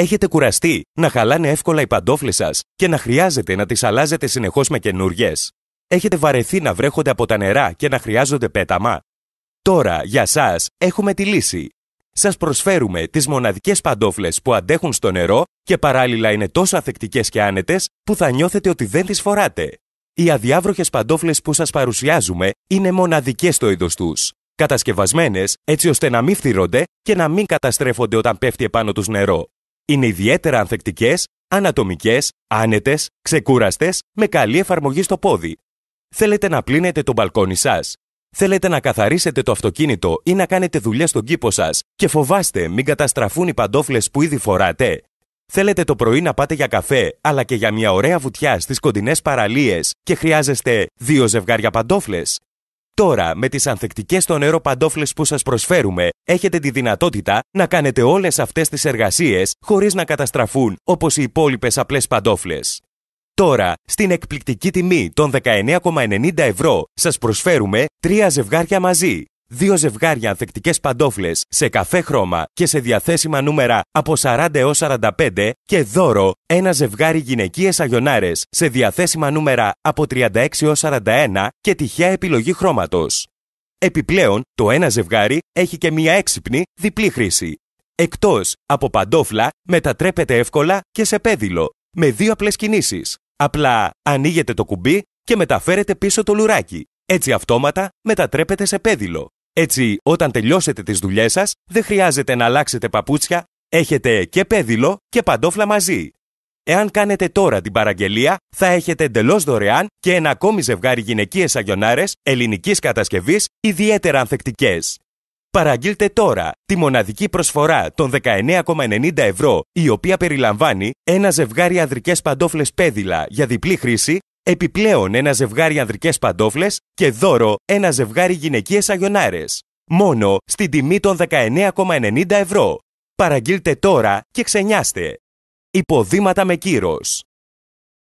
Έχετε κουραστεί να χαλάνε εύκολα οι παντόφλες σας και να χρειάζεται να τις αλλάζετε συνεχώς με καινούριε. Έχετε βαρεθεί να βρέχονται από τα νερά και να χρειάζονται πέταμα. Τώρα για σας έχουμε τη λύση. Σας προσφέρουμε τις μοναδικές παντόφλες που αντέχουν στο νερό και παράλληλα είναι τόσο αθεκτικές και άνετες, που θα νιώθετε ότι δεν τις φοράτε. Οι αδιάβροχες παντόφλες που σας παρουσιάζουμε είναι μοναδικές στο είδος τους. Κατασκευασμένες έτσι ώστε να μην φθυρώνται και να μην καταστρέφονται όταν πέφτει επάνω τους νερό. Είναι ιδιαίτερα ανθεκτικές, ανατομικές, άνετες, ξεκούραστες, με καλή εφαρμογή στο πόδι. Θέλετε να πλύνετε το μπαλκόνι σας, Θέλετε να καθαρίσετε το αυτοκίνητο ή να κάνετε δουλειά στον κήπο σας και φοβάστε μην καταστραφούν οι παντόφλες που ήδη φοράτε. Θέλετε το πρωί να πάτε για καφέ, αλλά και για μια ωραία βουτιά στις κοντινές παραλίες και χρειάζεστε δύο ζευγάρια παντόφλες. Τώρα, με τις ανθεκτικές στο νερό παντόφλες που σας προσφέρουμε, έχετε τη δυνατότητα να κάνετε όλες αυτές τις εργασίες χωρίς να καταστραφούν όπως οι υπόλοιπες απλές παντόφλες. Τώρα, στην εκπληκτική τιμή των 19,90 ευρώ, σας προσφέρουμε τρία ζευγάρια μαζί δύο ζευγάρια ανθεκτικές παντόφλες σε καφέ χρώμα και σε διαθέσιμα νούμερα από 40 έω 45 και δώρο ένα ζευγάρι γυναικείες αγιονάρες σε διαθέσιμα νούμερα από 36 έω 41 και τυχαία επιλογή χρώματος. Επιπλέον, το ένα ζευγάρι έχει και μία έξυπνη διπλή χρήση. Εκτός από παντόφλα, μετατρέπεται εύκολα και σε πέδιλο, με δύο απλές κινήσεις. Απλά ανοίγετε το κουμπί και μεταφέρετε πίσω το λουράκι. Έτσι αυτόματα μετατρέπεται σε πέδιλο. Έτσι, όταν τελειώσετε τις δουλειές σας, δεν χρειάζεται να αλλάξετε παπούτσια, έχετε και πέδιλο και παντόφλα μαζί. Εάν κάνετε τώρα την παραγγελία, θα έχετε εντελώς δωρεάν και ένα ακόμη ζευγάρι γυναικείες αγιονάρες ελληνικής κατασκευής, ιδιαίτερα ανθεκτικές. Παραγγείλτε τώρα τη μοναδική προσφορά των 19,90 ευρώ, η οποία περιλαμβάνει ένα ζευγάρι αδρικές παντόφλες πέδιλα για διπλή χρήση, Επιπλέον ένα ζευγάρι ανδρικές παντόφλες και δώρο ένα ζευγάρι γυναικείες αγιονάρες. Μόνο στην τιμή των 19,90 ευρώ. Παραγγείλτε τώρα και ξενιάστε. Υποδήματα με κύρος.